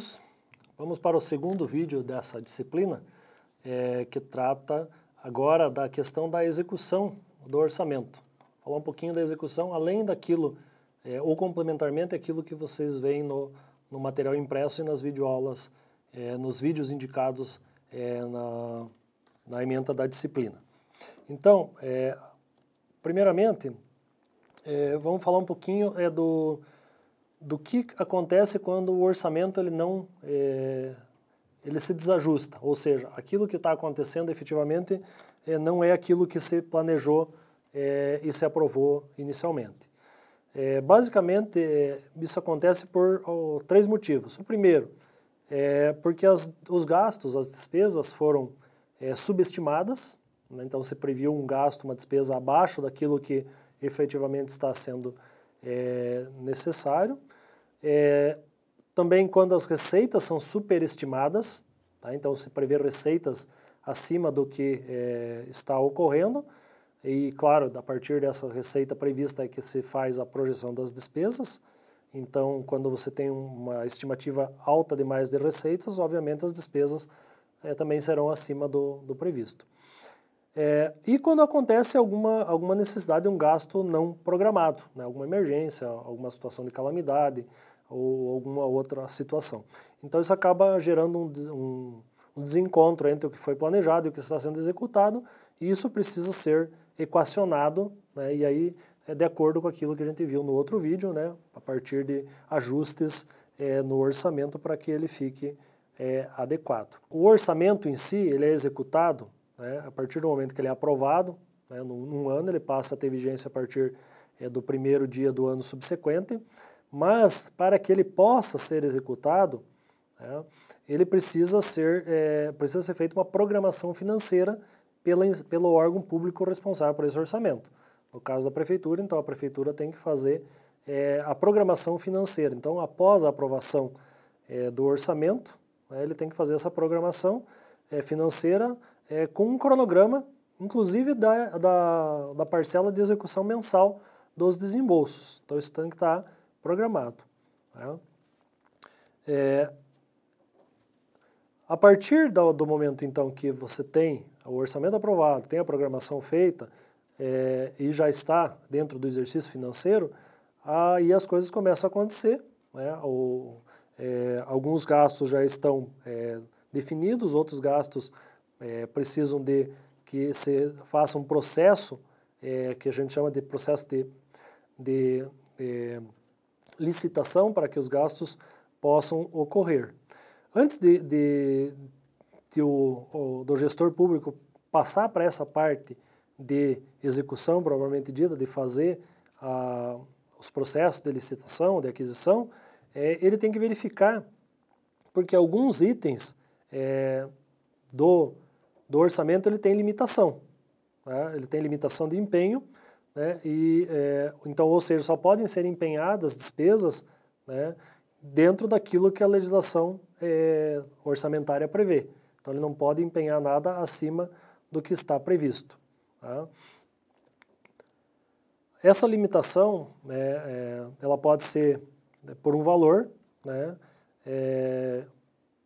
alunos. Vamos para o segundo vídeo dessa disciplina, é, que trata agora da questão da execução do orçamento. Falar um pouquinho da execução, além daquilo, é, ou complementarmente é aquilo que vocês veem no, no material impresso e nas videoaulas, é, nos vídeos indicados é, na, na emenda da disciplina. Então, é, primeiramente, vamos falar um pouquinho é, do do que acontece quando o orçamento ele não é, ele se desajusta, ou seja, aquilo que está acontecendo efetivamente é, não é aquilo que se planejou é, e se aprovou inicialmente. basicamente, isso acontece por três motivos. O primeiro é porque as, os gastos, as despesas foram subestimadas, né? então se previu um gasto, uma despesa abaixo daquilo que efetivamente está sendo necessário. É, também quando as receitas são superestimadas, tá? então se prevê receitas acima do que é, está ocorrendo, e claro, a partir dessa receita prevista é que se faz a projeção das despesas, então quando você tem uma estimativa alta demais de receitas, obviamente as despesas é, também serão acima do, do previsto. É, e quando acontece alguma, alguma necessidade, um gasto não programado, né? alguma emergência, alguma situação de calamidade ou alguma outra situação. Então isso acaba gerando um, um, um desencontro entre o que foi planejado e o que está sendo executado, e isso precisa ser equacionado, né? e aí é de acordo com aquilo que a gente viu no outro vídeo, né? a partir de ajustes é, no orçamento para que ele fique é, adequado. O orçamento em si ele é executado né? A partir do momento que ele é aprovado, né, num, num ano, ele passa a ter vigência a partir é, do primeiro dia do ano subsequente, mas para que ele possa ser executado, né, ele precisa ser, é, precisa ser feita uma programação financeira pela, pelo órgão público responsável por esse orçamento. No caso da prefeitura, então a prefeitura tem que fazer é, a programação financeira. Então, após a aprovação é, do orçamento, né, ele tem que fazer essa programação é, financeira é, com um cronograma, inclusive da, da, da, parcela de execução mensal dos desembolsos. Então, isso tem que estar tá programado. Né? É, a partir do, do, momento, então, que você tem o orçamento aprovado, tem a programação feita é, e já está dentro do exercício financeiro, aí as coisas começam a acontecer. Né? O, é, alguns gastos já estão é, definidos, outros gastos é, precisam de que se faça um processo é, que a gente chama de processo de, de, é, licitação para que os gastos possam ocorrer. Antes de, de, de o, o, do gestor público passar para essa parte de execução, provavelmente dita, de fazer a, os processos de licitação, de aquisição, é, ele tem que verificar, porque alguns itens é, do do orçamento ele tem limitação. Né? Ele tem limitação de empenho, né? e, é, então, ou seja, só podem ser empenhadas despesas né, dentro daquilo que a legislação é, orçamentária prevê. Então, ele não pode empenhar nada acima do que está previsto. Tá? Essa limitação, é, ela pode ser né, por um valor, né,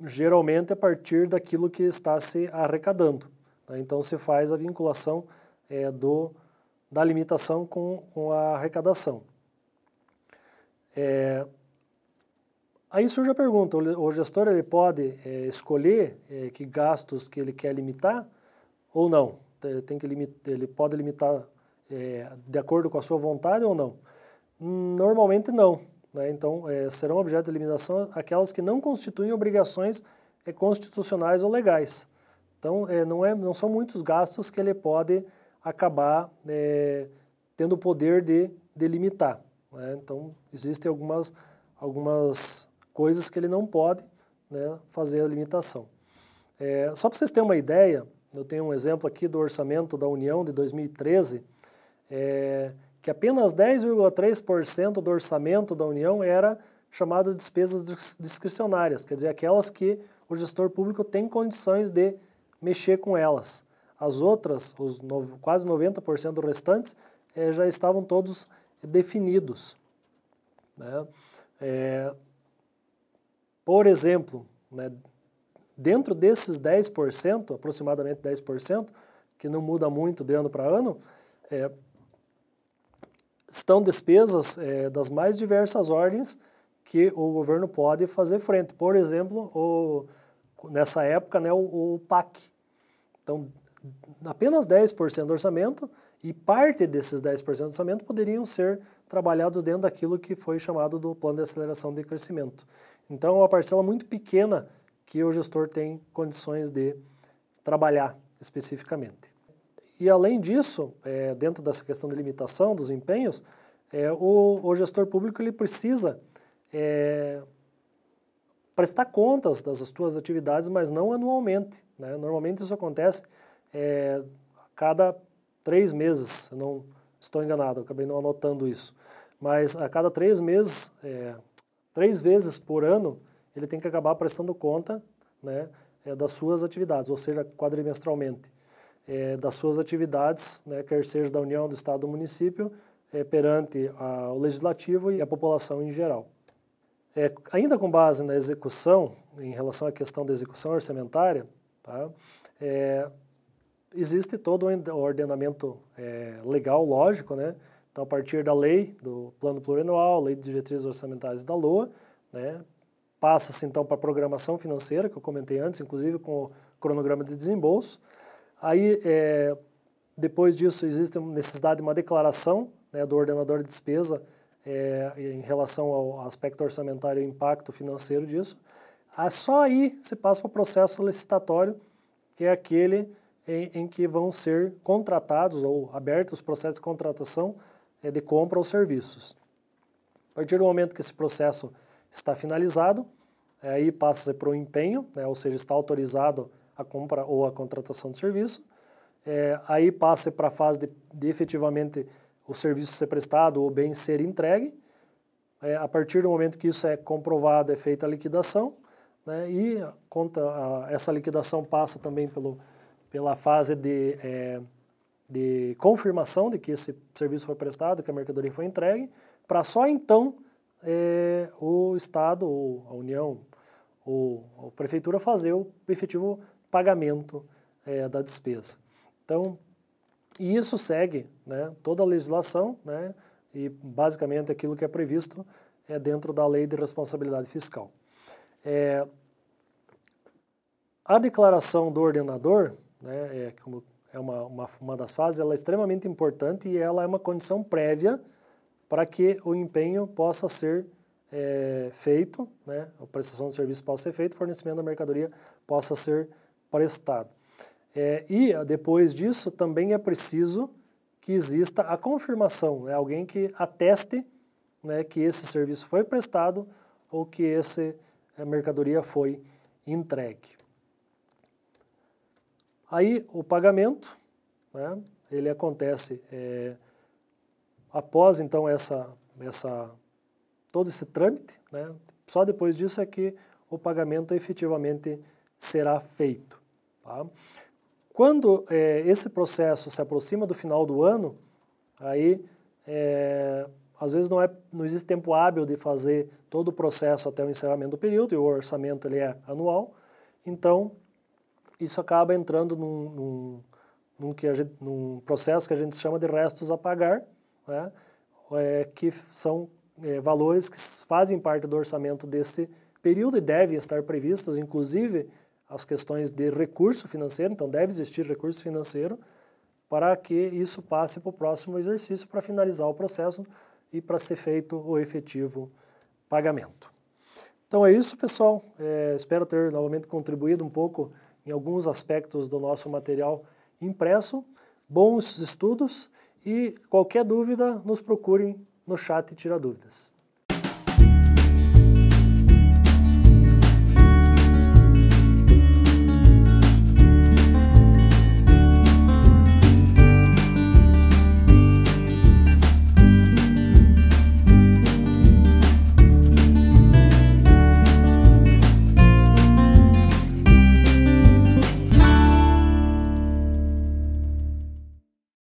geralmente a partir daquilo que está se arrecadando. Né? Então se faz a vinculação é, do, da limitação com, com a arrecadação. É, aí surge a pergunta, o, o gestor ele pode é, escolher é, que gastos que ele quer limitar ou não? Tem que limitar, ele pode limitar é, de acordo com a sua vontade ou não? Hum, normalmente não. Né? Então, é, serão objeto de eliminação aquelas que não constituem obrigações é, constitucionais ou legais. Então, é, não, é, não são muitos gastos que ele pode acabar é, tendo o poder de delimitar. Né? Então, existem algumas, algumas coisas que ele não pode né, fazer a limitação. É, só para vocês terem uma ideia, eu tenho um exemplo aqui do orçamento da União de 2013, é, que apenas 10,3% do orçamento da União era chamado de despesas discricionárias, quer dizer, aquelas que o gestor público tem condições de mexer com elas. As outras, os no, quase 90% restantes, eh, já estavam todos definidos. Né? É, por exemplo, né, dentro desses 10%, aproximadamente 10%, que não muda muito de ano para ano, é, estão despesas é, das mais diversas ordens que o governo pode fazer frente. Por exemplo, o, nessa época, né, o, o PAC. Então, apenas 10% do orçamento e parte desses 10% do orçamento poderiam ser trabalhados dentro daquilo que foi chamado do plano de aceleração de crescimento. Então, é uma parcela muito pequena que o gestor tem condições de trabalhar especificamente. E além disso, é, dentro dessa questão de limitação dos empenhos, é, o, o, gestor público ele precisa é, prestar contas das suas atividades, mas não anualmente. Né? Normalmente isso acontece é, a cada três meses, não estou enganado, acabei não anotando isso. Mas a cada três meses, é, três vezes por ano, ele tem que acabar prestando conta né, é, das suas atividades, ou seja, quadrimestralmente é, das suas atividades, né, quer seja da União, do Estado, do município, é, perante a, o Legislativo e a população em geral. É, ainda com base na execução, em relação à questão da execução orçamentária, tá, é, existe todo o ordenamento é, legal, lógico, né? Então, a partir da lei, do plano plurianual, lei de diretrizes orçamentárias da LOA, né, passa-se então para a programação financeira, que eu comentei antes, inclusive com o cronograma de desembolso. Aí, é, depois disso, existe necessidade de uma declaração né, do ordenador de despesa é, em relação ao aspecto orçamentário e impacto financeiro disso. Ah, só aí se passa para o processo licitatório, que é aquele em, em, que vão ser contratados ou abertos os processos de contratação é, de compra ou serviços. A partir do momento que esse processo está finalizado, é, aí passa para o empenho, né, ou seja, está autorizado a compra ou a contratação de serviço. É, aí passa para a fase de, de, efetivamente o serviço ser prestado ou bem ser entregue. É, a partir do momento que isso é comprovado, é feita a liquidação, né, e conta, a, essa liquidação passa também pelo, pela fase de, é, de confirmação de que esse serviço foi prestado, que a mercadoria foi entregue, para só então é, o Estado, ou a União, ou a Prefeitura fazer o efetivo pagamento é, da despesa. Então, e isso segue né, toda a legislação, né, e basicamente aquilo que é previsto é dentro da lei de responsabilidade fiscal. É, a declaração do ordenador, né, é, como é uma, uma, uma das fases, ela é extremamente importante e ela é uma condição prévia para que o empenho possa ser é, feito, né, a prestação de serviço possa ser feita, o fornecimento da mercadoria possa ser feito prestado É, e ah, depois disso também é preciso que exista a confirmação, né, alguém que ateste né, que esse serviço foi prestado ou que essa eh, mercadoria foi entregue. Aí o pagamento, né, ele acontece é, após então essa, essa, todo esse trâmite, né, só depois disso é que o pagamento é efetivamente será feito. Tá? Quando é, esse processo se aproxima do final do ano, aí é, às vezes não, é, não existe tempo hábil de fazer todo o processo até o encerramento do período, e o orçamento ele é anual, então isso acaba entrando num, num, num que a gente, num processo que a gente chama de restos a pagar, né? é, que são é, valores que fazem parte do orçamento desse período e devem estar previstas, inclusive as questões de recurso financeiro, então deve existir recurso financeiro para que isso passe para o próximo exercício para finalizar o processo e para ser feito o efetivo pagamento. Então é isso, pessoal. É, espero ter novamente contribuído um pouco em alguns aspectos do nosso material impresso. Bons estudos e qualquer dúvida, nos procurem no chat e tira dúvidas.